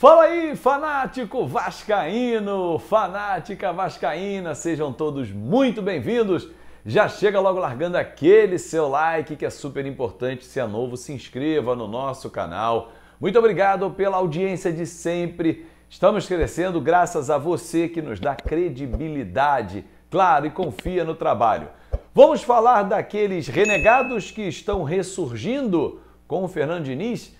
Fala aí, fanático vascaíno, fanática vascaína, sejam todos muito bem-vindos. Já chega logo largando aquele seu like que é super importante. Se é novo, se inscreva no nosso canal. Muito obrigado pela audiência de sempre. Estamos crescendo graças a você que nos dá credibilidade, claro, e confia no trabalho. Vamos falar daqueles renegados que estão ressurgindo com o Fernando Diniz?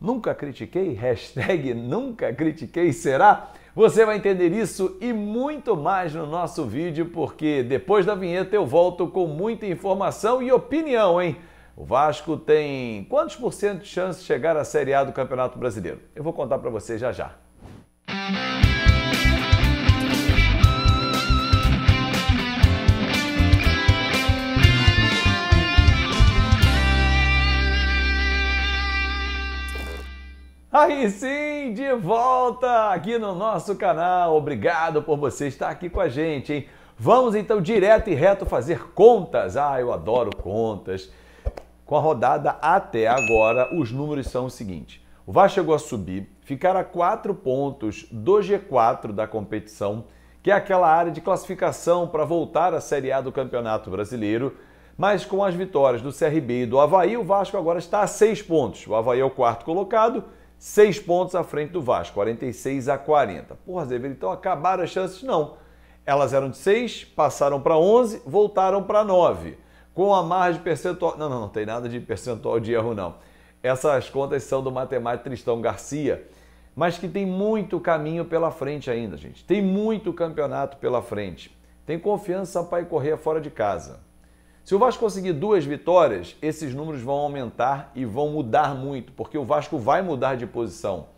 Nunca critiquei? Hashtag nunca critiquei, será? Você vai entender isso e muito mais no nosso vídeo, porque depois da vinheta eu volto com muita informação e opinião, hein? O Vasco tem quantos por cento de chance de chegar à Série A do Campeonato Brasileiro? Eu vou contar para você já já. Corre sim, de volta aqui no nosso canal. Obrigado por você estar aqui com a gente, hein? Vamos então direto e reto fazer contas. Ah, eu adoro contas. Com a rodada até agora, os números são os seguintes. O VAR chegou a subir, ficar a 4 pontos do G4 da competição, que é aquela área de classificação para voltar à Série A do Campeonato Brasileiro. Mas com as vitórias do CRB e do Havaí, o Vasco agora está a seis pontos. O Havaí é o quarto colocado seis pontos à frente do Vasco, 46 a 40. Porra, Azevedo, então acabaram as chances? Não. Elas eram de 6, passaram para 11, voltaram para 9. Com a margem percentual. Não, não, não tem nada de percentual de erro, não. Essas contas são do matemático Tristão Garcia, mas que tem muito caminho pela frente ainda, gente. Tem muito campeonato pela frente. Tem confiança, ir correr fora de casa. Se o Vasco conseguir duas vitórias, esses números vão aumentar e vão mudar muito, porque o Vasco vai mudar de posição.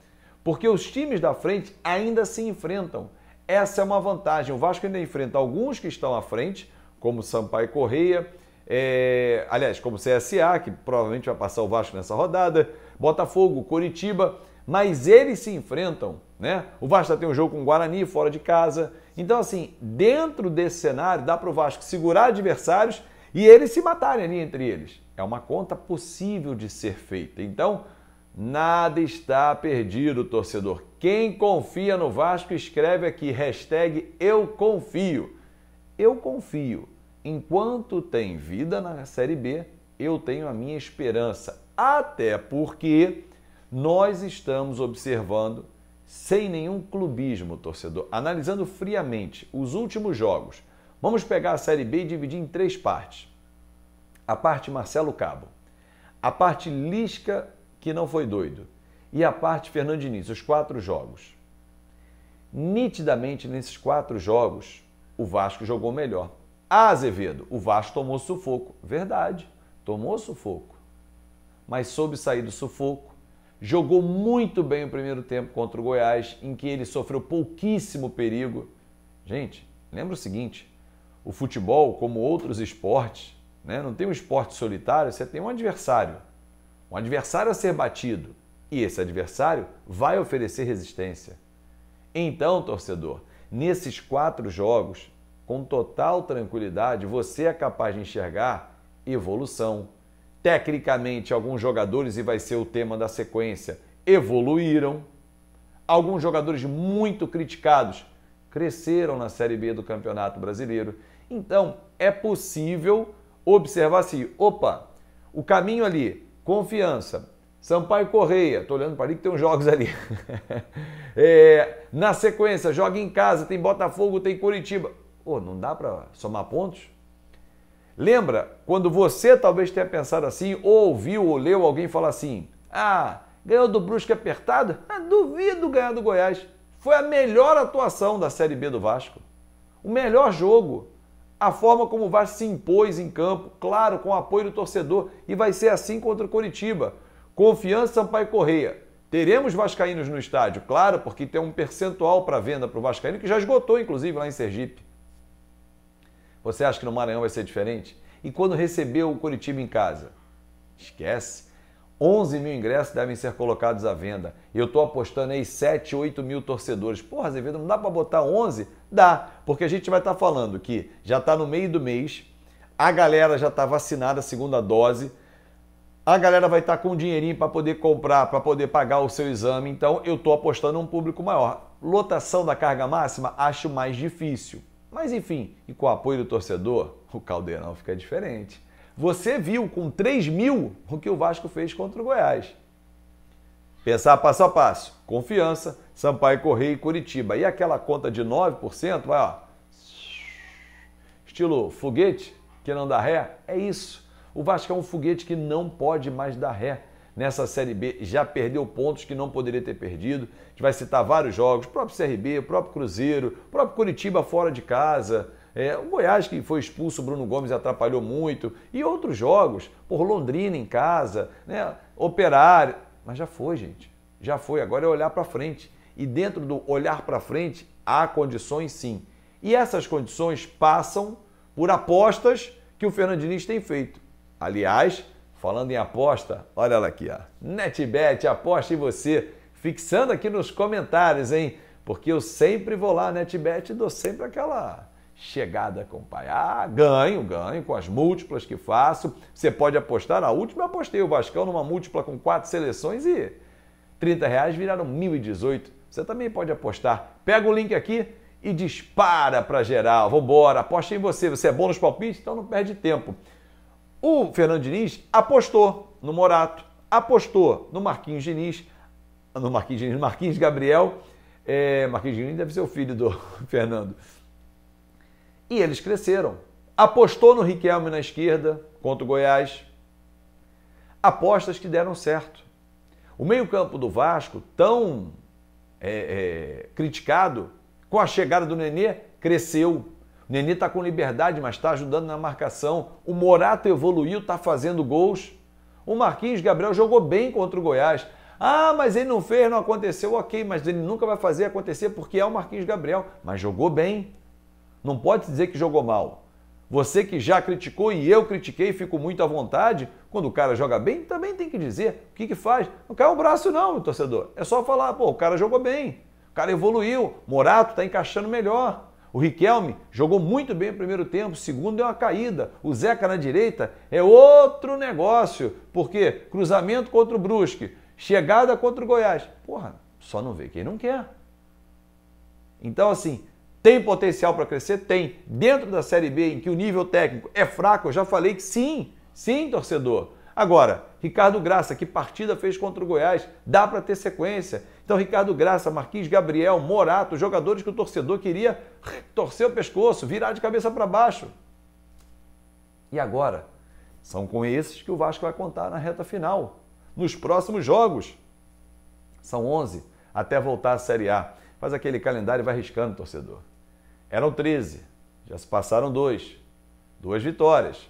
Porque os times da frente ainda se enfrentam. Essa é uma vantagem. O Vasco ainda enfrenta alguns que estão à frente, como Sampaio Correia, é... aliás, como CSA, que provavelmente vai passar o Vasco nessa rodada, Botafogo, Coritiba, mas eles se enfrentam, né? O Vasco tem um jogo com o Guarani fora de casa. Então, assim, dentro desse cenário, dá para o Vasco segurar adversários e eles se matarem ali entre eles. É uma conta possível de ser feita. Então, nada está perdido, torcedor. Quem confia no Vasco, escreve aqui, hashtag eu confio. Eu confio. Enquanto tem vida na Série B, eu tenho a minha esperança. Até porque nós estamos observando, sem nenhum clubismo, torcedor, analisando friamente os últimos jogos. Vamos pegar a Série B e dividir em três partes. A parte Marcelo Cabo, a parte Lisca, que não foi doido, e a parte Fernando Diniz, os quatro jogos. Nitidamente, nesses quatro jogos, o Vasco jogou melhor. Ah, Azevedo, o Vasco tomou sufoco. Verdade, tomou sufoco. Mas soube sair do sufoco. Jogou muito bem o primeiro tempo contra o Goiás, em que ele sofreu pouquíssimo perigo. Gente, lembra o seguinte: o futebol, como outros esportes, né? não tem um esporte solitário, você tem um adversário. Um adversário a ser batido. E esse adversário vai oferecer resistência. Então, torcedor, nesses quatro jogos, com total tranquilidade, você é capaz de enxergar evolução. Tecnicamente, alguns jogadores, e vai ser o tema da sequência, evoluíram. Alguns jogadores muito criticados cresceram na Série B do Campeonato Brasileiro. Então, é possível observar assim, opa, o caminho ali, confiança, Sampaio Correia, tô olhando para ali que tem uns jogos ali. é, na sequência, joga em casa, tem Botafogo, tem Curitiba. Pô, não dá para somar pontos? Lembra quando você talvez tenha pensado assim, ou ouviu ou leu alguém falar assim: ah, ganhou do Brusque apertado? Ah, duvido ganhar do Goiás. Foi a melhor atuação da Série B do Vasco. O melhor jogo a forma como o Vasco se impôs em campo, claro, com o apoio do torcedor, e vai ser assim contra o Coritiba. Confiança Sampaio Correia. Teremos vascaínos no estádio, claro, porque tem um percentual para venda para o vascaíno que já esgotou, inclusive, lá em Sergipe. Você acha que no Maranhão vai ser diferente? E quando recebeu o Coritiba em casa? Esquece. 11 mil ingressos devem ser colocados à venda. E eu estou apostando aí 7, 8 mil torcedores. Porra, Azevedo, não dá para botar 11? Dá, porque a gente vai estar tá falando que já está no meio do mês, a galera já está vacinada, segunda dose, a galera vai estar tá com dinheirinho para poder comprar, para poder pagar o seu exame, então eu estou apostando um público maior. Lotação da carga máxima acho mais difícil. Mas enfim, e com o apoio do torcedor, o caldeirão fica diferente. Você viu com 3 mil o que o Vasco fez contra o Goiás. Pensar passo a passo, confiança, Sampaio Correia e Curitiba. E aquela conta de 9% vai, ó, estilo foguete que não dá ré, é isso. O Vasco é um foguete que não pode mais dar ré nessa Série B já perdeu pontos que não poderia ter perdido. A gente vai citar vários jogos, o próprio CRB, o próprio Cruzeiro, o próprio Curitiba fora de casa, é, o Goiás que foi expulso, o Bruno Gomes atrapalhou muito, e outros jogos, por Londrina em casa, né, Operário, mas já foi, gente, já foi, agora é olhar para frente e dentro do olhar para frente há condições sim. E essas condições passam por apostas que o Fernando tem feito. Aliás, falando em aposta, olha ela aqui, ó. NetBet, aposta em você. Fixando aqui nos comentários, hein? Porque eu sempre vou lá, NetBet, e dou sempre aquela chegada, pai. Ah, ganho, ganho com as múltiplas que faço. Você pode apostar. Na última eu apostei o Vascão numa múltipla com quatro seleções e 30 reais viraram 1.018. Você também pode apostar. Pega o link aqui e dispara para geral. Vambora, aposta em você. Você é bom nos palpites, então não perde tempo. O Fernando Diniz apostou no Morato, apostou no Marquinhos Diniz, no Marquinhos Diniz, Marquinhos Gabriel. É, Marquinhos Diniz deve ser o filho do Fernando. E eles cresceram. Apostou no Riquelme na esquerda contra o Goiás. Apostas que deram certo. O meio-campo do Vasco, tão é, é, criticado, com a chegada do Nenê, cresceu. O Nenê está com liberdade, mas está ajudando na marcação. O Morato evoluiu, está fazendo gols. O Marquinhos Gabriel jogou bem contra o Goiás. Ah, mas ele não fez, não aconteceu. Ok, mas ele nunca vai fazer acontecer porque é o Marquinhos Gabriel. Mas jogou bem. Não pode dizer que jogou mal. Você que já criticou e eu critiquei, fico muito à vontade. Quando o cara joga bem, também tem que dizer o que, que faz. Não cai o um braço, não, meu torcedor. É só falar, pô, o cara jogou bem, o cara evoluiu, Morato está encaixando melhor. O Riquelme jogou muito bem no primeiro tempo, segundo deu é uma caída. O Zeca na direita é outro negócio, porque cruzamento contra o Brusque, chegada contra o Goiás. Porra, só não vê quem não quer. Então, assim, tem potencial para crescer? Tem. Dentro da Série B, em que o nível técnico é fraco, eu já falei que sim, sim, torcedor. Agora, Ricardo Graça, que partida fez contra o Goiás? Dá para ter sequência. Então, Ricardo Graça, Marquinhos Gabriel, Morato, jogadores que o torcedor queria torcer o pescoço, virar de cabeça para baixo. E agora? São com esses que o Vasco vai contar na reta final, nos próximos jogos. São 11 até voltar à Série A. Faz aquele calendário e vai riscando, torcedor. Eram 13, já se passaram dois, duas vitórias.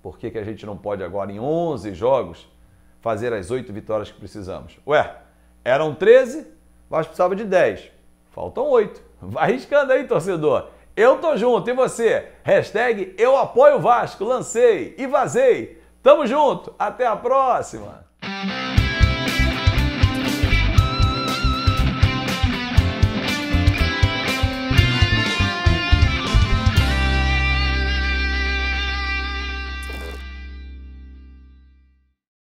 Por que, que a gente não pode agora, em 11 jogos, fazer as oito vitórias que precisamos? Ué, eram 13, mas precisava de 10. Faltam oito. Vai riscando aí, torcedor. Eu tô junto, e você? Hashtag eu apoio Vasco, lancei e vazei. Tamo junto, até a próxima!